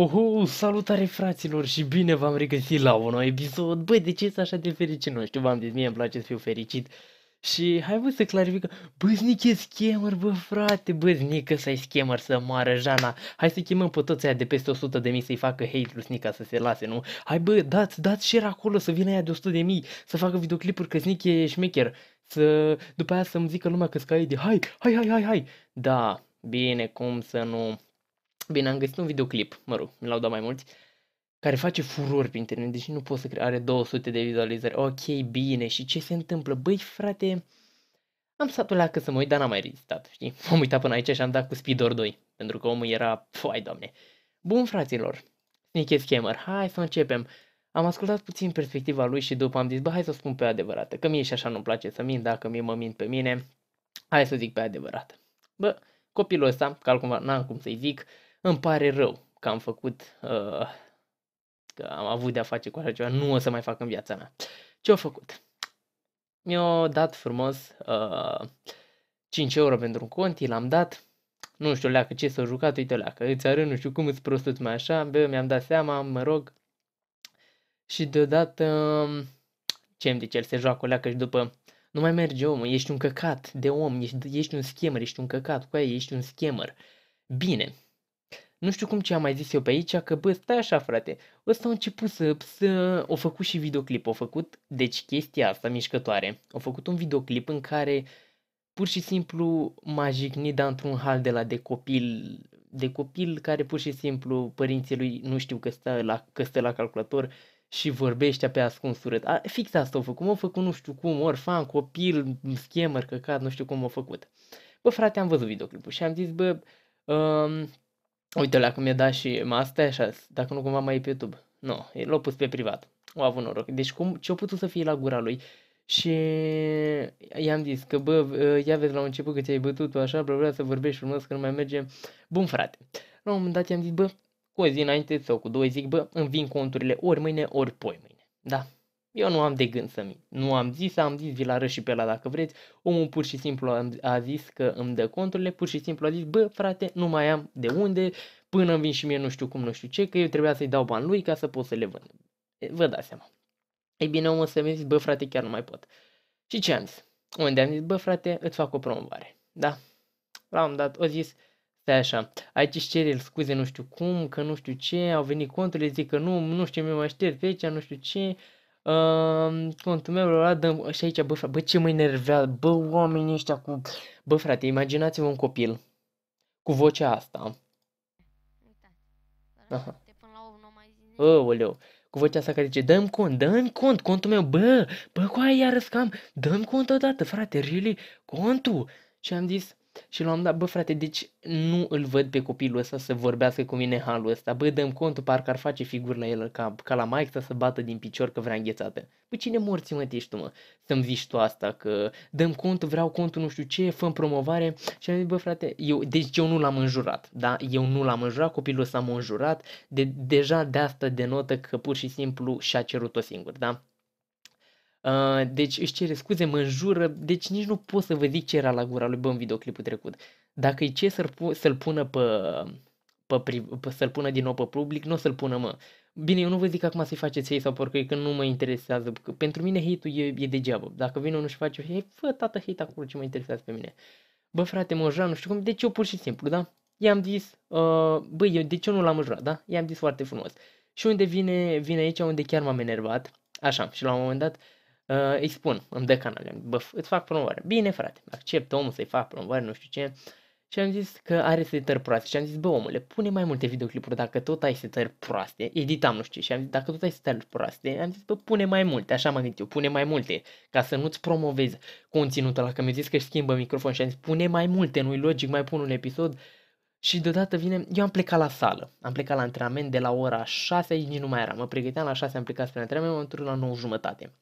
Oho, salutare fraților și bine v-am regăsit la un nou episod. Băi, de ce ești așa de fericit? Nu știu, v-am zis, mie îmi place să fiu fericit. Și hai vă să clarificăm. Bă, Znic e schemer, bă, frate. Bă, Znic să i schemer să moară Jana. Hai să chemăm pe toți aia de peste 100 de mii să-i facă hate lui Znic ca să se lase, nu? Hai, bă, dați, dați share acolo să vină aia de 100 de mii să facă videoclipuri că Znic e șmecher. Să, după aia să-mi zică lumea că scai de hai, hai, hai, hai, hai. Da, bine, cum să nu... Bine, am găsit un videoclip, mă rog, mi l-au dat mai mulți, care face furor pe internet, deci nu pot să cre- are 200 de vizualizări, ok, bine, și ce se întâmplă? Băi, frate, am stat la că să mă uit, dar n-am mai rezistat, știi? M-am uitat până aici și am dat cu Speedor 2, pentru că omul era, fai doamne. Bun, fraților, Sneaky Scammer, hai să începem. Am ascultat puțin perspectiva lui și după am zis, bă, hai să o spun pe adevărată, că mie și așa nu-mi place să mint, dacă mie mă mint pe mine, hai să zic pe adevărată. Bă, copilul ăsta, că altcumva n-am cum să-i zic, uh, îmi pare rău că am făcut, uh, că am avut de-a face cu așa ceva, nu o să mai fac în viața mea. Ce-au făcut? Mi-au dat frumos uh, 5 euro pentru un cont, i l-am dat, nu știu, leacă, ce s-a jucat, uite, leacă, îți arăt, nu știu cum, îți prostuți mai așa, bă, mi-am dat seama, mă rog. Și deodată, um, ce îmi zice, el se joacă o leacă și după, nu mai merge omul, ești un căcat de om, ești, ești un schemer, ești un căcat, cu aia ești un schemer. Bine, nu știu cum ce am mai zis eu pe aici, că bă, stai așa frate, ăsta a început să, să... O făcut și videoclip, o făcut, deci chestia asta mișcătoare, o făcut un videoclip în care pur și simplu m-a jignit, într-un hal de la de copil, de copil care pur și simplu părinții lui nu știu că stă la, că stă la calculator și vorbește pe ascuns urât. A, fix asta o făcut, m a făcut nu știu cum, orfan, copil, schemer, căcat, nu știu cum m a făcut. Bă, frate, am văzut videoclipul și am zis, bă, um, Uite la cum mi-a dat și master, așa, dacă nu cumva mai e pe YouTube. Nu, no, l-a pus pe privat. O avut noroc. Deci cum, ce-a putut să fie la gura lui? Și i-am zis că, bă, ia vezi la început că ți-ai bătut așa, bă, bla, să vorbești frumos, că nu mai merge. Bun, frate. La un moment dat i-am zis, bă, cu o zi înainte sau cu două zic, bă, îmi vin conturile ori mâine, ori poi mâine. Da, eu nu am de gând să mint. Nu am zis, am zis, vi la și pe la dacă vreți. Omul pur și simplu a zis că îmi dă conturile, pur și simplu a zis, bă, frate, nu mai am de unde, până îmi vin și mie nu știu cum, nu știu ce, că eu trebuia să-i dau bani lui ca să pot să le vând. Vă dați seama. Ei bine, omul să mi zis, bă, frate, chiar nu mai pot. Și ce am zis? Unde am zis, bă, frate, îți fac o promovare. Da? La am dat, o zis, stai așa, aici își cere scuze nu știu cum, că nu știu ce, au venit conturile, zic că nu, nu știu, mi mai șterg pe aici, nu știu ce, Uh, contul meu l-a dă, și aici, bă, frate, bă, ce mă enervează, bă, oamenii ăștia cu... Bă, frate, imaginați-vă un copil cu vocea asta. Aha. Bă, cu vocea asta care zice, dăm cont, dăm cont, contul meu, bă, bă, cu aia iarăși cam, dăm cont odată, frate, really, contul. Și am zis, și l-am dat, bă frate, deci nu îl văd pe copilul ăsta să vorbească cu mine halul ăsta. Bă, dăm contul, parcă ar face figuri la el ca, ca la Mike să bată din picior că vrea înghețată. Bă, cine morți mă ești tu, mă? Să-mi zici tu asta, că dăm contul, vreau contul nu știu ce, făm promovare. Și am zis, bă frate, eu, deci eu nu l-am înjurat, da? Eu nu l-am înjurat, copilul ăsta m-a înjurat. De, deja de asta denotă că pur și simplu și-a cerut-o singur, da? Uh, deci își cere scuze, mă înjură, deci nici nu pot să vă zic ce era la gura lui Bă în videoclipul trecut. Dacă e ce să-l, pu- să-l pună pe, pe, pri- pe, să-l pună din nou pe public, nu o să-l pună, mă. Bine, eu nu vă zic acum să-i faceți hate sau porcăi, că nu mă interesează. Că pentru mine hate-ul e, e degeaba. Dacă vine unul și face hate, fă tată hate acolo, ce mă interesează pe mine. Bă, frate, mă jura, nu știu cum, deci eu pur și simplu, da? I-am zis, uh, bă, eu, de ce nu l-am jurat, da? I-am zis foarte frumos. Și unde vine, vine aici, unde chiar m-am enervat, așa, și la un moment dat, uh, Uh, îi spun, îmi dă canal, bă, îți fac promovare. Bine, frate, accept omul să-i fac promovare, nu știu ce. Și am zis că are setări proaste și am zis, bă omule, pune mai multe videoclipuri dacă tot ai setări proaste, editam nu știu ce, și am zis, dacă tot ai setări proaste, am zis, bă, pune mai multe, așa m-am gândit eu, pune mai multe, ca să nu-ți promovezi conținutul ăla, că mi-a zis că schimbă microfon și am zis, pune mai multe, nu-i logic, mai pun un episod, și deodată vine, eu am plecat la sală, am plecat la antrenament de la ora 6, nici nu mai era, mă pregăteam la 6, am plecat spre antrenament, m-am întors la 9 jumătate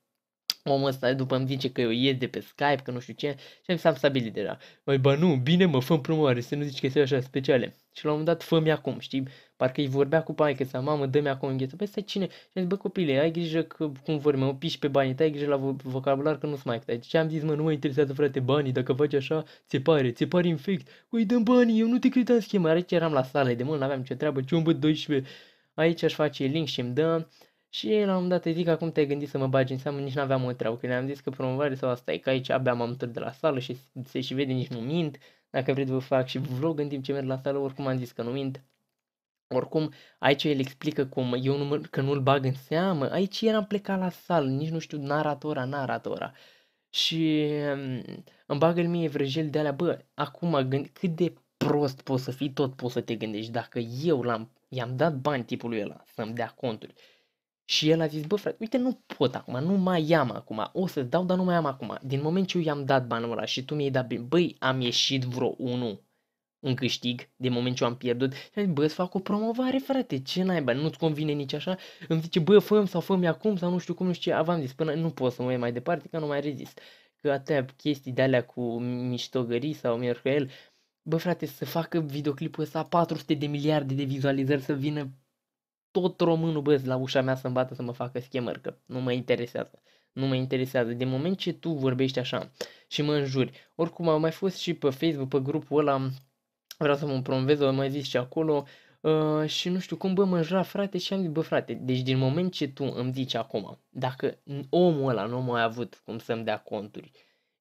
omul ăsta după îmi zice că eu ies de pe Skype, că nu știu ce, și am stabilit deja. Mai ba nu, bine mă, fă promovare, să nu zici că sunt așa speciale. Și la un moment dat, fă acum, știi? Parcă îi vorbea cu că sa, mamă, dă-mi acum îngheță. Păi stai cine? Și am zis, bă, copile, ai grijă că cum vorbim, mă piși pe banii, ai grijă la vo- vocabular că nu s mai stai. Deci și am zis, mă, nu mă interesează, frate, banii, dacă faci așa, ți pare, ți pare infect. Păi, dăm banii, eu nu te credeam schema, are eram la sală, de mult n-aveam ce treabă, ciumbă 12. Aici aș face link și îmi dă și la un dat îi zic, acum te-ai gândit să mă bagi în seamă, nici n-aveam o treabă, Când am zis că promovare sau asta e că aici abia m-am întors de la sală și se și vede, nici nu mint. Dacă vreți vă fac și vlog în timp ce merg la sală, oricum am zis că nu mint. Oricum, aici el explică cum eu nu, că nu-l bag în seamă, aici eram plecat la sală, nici nu știu naratora, naratora. Și mm, îmi bagă el mie vrăjel de alea, bă, acum gând, cât de prost poți să fii, tot poți să te gândești. Dacă eu l-am, i-am dat bani tipului ăla să-mi dea conturi, și el a zis, bă frate, uite, nu pot acum, nu mai am acum, o să-ți dau, dar nu mai am acum. Din moment ce eu i-am dat banul ăla și tu mi-ai dat bine, băi, am ieșit vreo unul în câștig, din moment ce eu am pierdut, și zis, bă, îți fac o promovare, frate, ce naiba, nu-ți convine nici așa? Îmi zice, bă, fă sau fă acum, sau nu știu cum, nu știu ce, aveam zis, până nu pot să mă iei mai departe, că nu mai rezist. Că atâtea chestii de alea cu miștogării sau Miercuel, bă, frate, să facă videoclipul ăsta 400 de miliarde de vizualizări, să vină tot românul băz la ușa mea să-mi bată să mă facă schemări, că nu mă interesează. Nu mă interesează. De moment ce tu vorbești așa și mă înjuri. Oricum am mai fost și pe Facebook, pe grupul ăla, vreau să mă promovez, o mai zis și acolo, Uh, și nu știu cum, bă, mă înjura frate și am zis, bă, frate, deci din moment ce tu îmi zici acum, dacă omul ăla nu mai a avut cum să-mi dea conturi,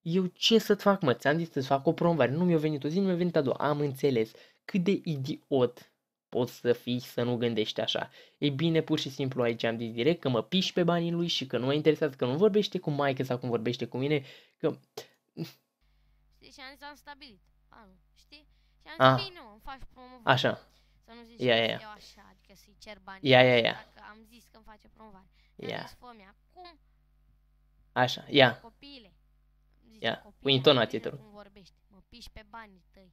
eu ce să-ți fac, mă? Ți-am zis să-ți fac o promovare. Nu mi-a venit o zi, nu mi-a venit a doua. Am înțeles cât de idiot poți să fii să nu gândești așa. E bine, pur și simplu aici am zis direct că mă piși pe banii lui și că nu mă interesează, că nu vorbește cu maică sau cum vorbește cu mine, că... Știi, și am zis, am stabilit anul, știi? Și am zis, ah. nu, îmi faci promovare. Așa. Să nu zici yeah, că yeah. eu așa, adică să-i cer bani. Ia, ia, ia. Dacă am zis că îmi face promovare. Yeah. Zis, acum. Așa, ia. Yeah. Copiile. Ia, yeah. Cu intonație, te rog. Cum vorbești, mă piși pe banii tăi.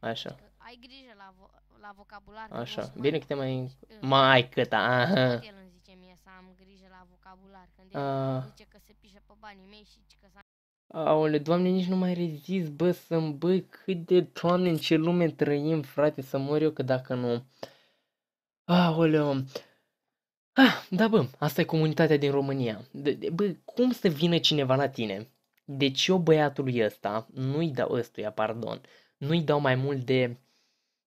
Așa. Ai grijă la, vo- la vocabular. Așa. Bine că te mai... Mai câta. Aha. El îmi zice mie să am grijă la vocabular. Când el zice că se pișe pe banii mei și că să Aole, doamne, nici nu mai rezist, bă, să-mi bă, cât de, doamne, în ce lume trăim, frate, să mor eu, că dacă nu... Aoleo... Ah, da, bă, asta e comunitatea din România. De, de, bă, cum să vină cineva la tine? Deci eu băiatului ăsta, nu-i dau ăstuia, pardon, uh, nu-i dau mai mult de,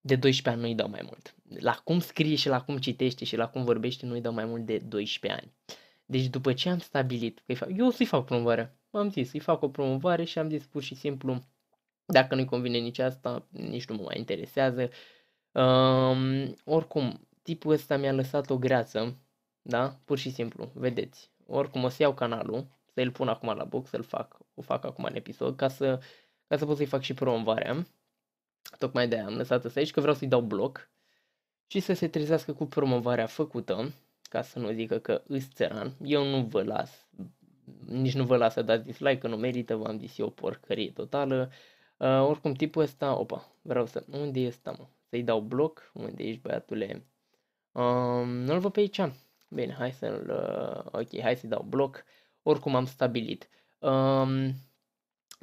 de 12 ani, nu-i dau mai mult. La cum scrie și la cum citește și la cum vorbește, nu-i dau mai mult de 12 ani. Deci după ce am stabilit că fac, eu o să-i fac promovare, am zis, îi fac o promovare și am zis pur și simplu, dacă nu-i convine nici asta, nici nu mă mai interesează. Um, oricum, tipul ăsta mi-a lăsat o greață, da? Pur și simplu, vedeți. Oricum o să iau canalul, să-l pun acum la box, să-l fac, o fac acum în episod, ca să, ca să pot să-i fac și promovarea. Tocmai de aia am lăsat asta aici, că vreau să-i dau bloc și să se trezească cu promovarea făcută, ca să nu zică că îți țăran. Eu nu vă las, nici nu vă las să dați dislike, că nu merită, v-am zis eu, porcărie totală. Uh, oricum, tipul ăsta, opa, vreau să, unde e ăsta, mă? Să-i dau bloc, unde ești, băiatule? Um, nu-l văd pe aici. Bine, hai să-l, uh, ok, hai să-i dau bloc. Oricum am stabilit. Um,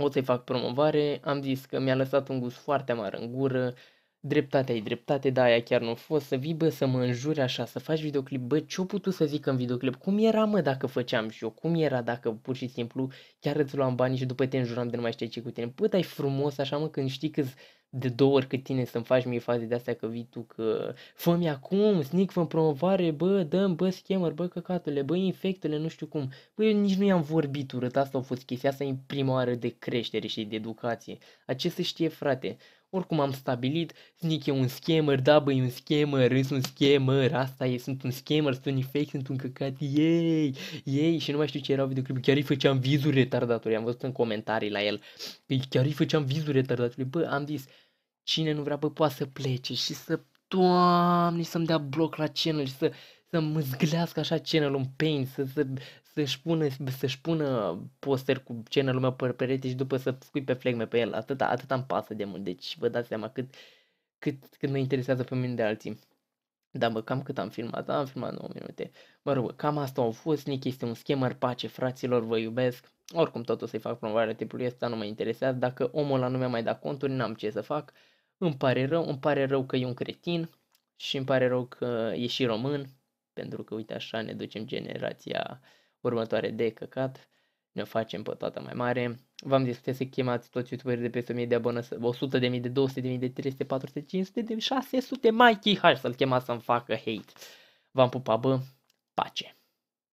o să-i fac promovare, am zis că mi-a lăsat un gust foarte amar în gură, dreptatea e dreptate, da, aia chiar nu a fost, să vii, bă, să mă înjuri așa, să faci videoclip, bă, ce-o putut să zic în videoclip, cum era, mă, dacă făceam și eu, cum era dacă pur și simplu chiar îți luam banii și după te înjuram de nu mai știi ce cu tine, bă, dar frumos așa, mă, când știi că de două ori cât tine să-mi faci mie faze de astea că vii tu că fă acum, snic, fă promovare, bă, dăm, bă, scammer, bă, căcatule, bă, infectele, nu știu cum. Bă, eu nici nu i-am vorbit urât, asta a fost chestia asta e prima oară de creștere și de educație. Acest să știe, frate, oricum am stabilit, zic e un scammer, da e un scammer, sunt un scammer, asta e, sunt un scammer, un Fake sunt un căcat, ei, ei, și nu mai știu ce erau videoclipuri, chiar îi făceam vizuri retardatului, am văzut în comentarii la el, păi chiar îi făceam vizuri retardatului, bă, am zis, cine nu vrea, bă, poate să plece și să, doamne, să-mi dea bloc la channel și să, să mă zglească așa channel în pain, să, să, să-și pună, să-și pună poster cu channel-ul lumea pe perete și după să scui pe flegme pe el. atât atâta am pasă de mult, deci vă dați seama cât, cât, cât mă interesează pe mine de alții. Da, bă, cam cât am filmat? Am filmat 9 minute. Mă rog, cam asta au fost. Nick este un schemer, pace, fraților, vă iubesc. Oricum tot o să-i fac promovarea tipului ăsta, nu mă interesează. Dacă omul ăla nu mi-a mai dat conturi, n-am ce să fac. Îmi pare rău, îmi pare rău că e un cretin și îmi pare rău că e și român, pentru că uite așa ne ducem generația uh, următoare de căcat. Ne facem pe toată mai mare. V-am zis, puteți să chemați toți youtuberi de peste 1000 de abonați, 100 de mii, de 200 de mii, de 300, 400, 500 de 600, mai hai să-l chemați să-mi facă hate. V-am pupat, bă, pace!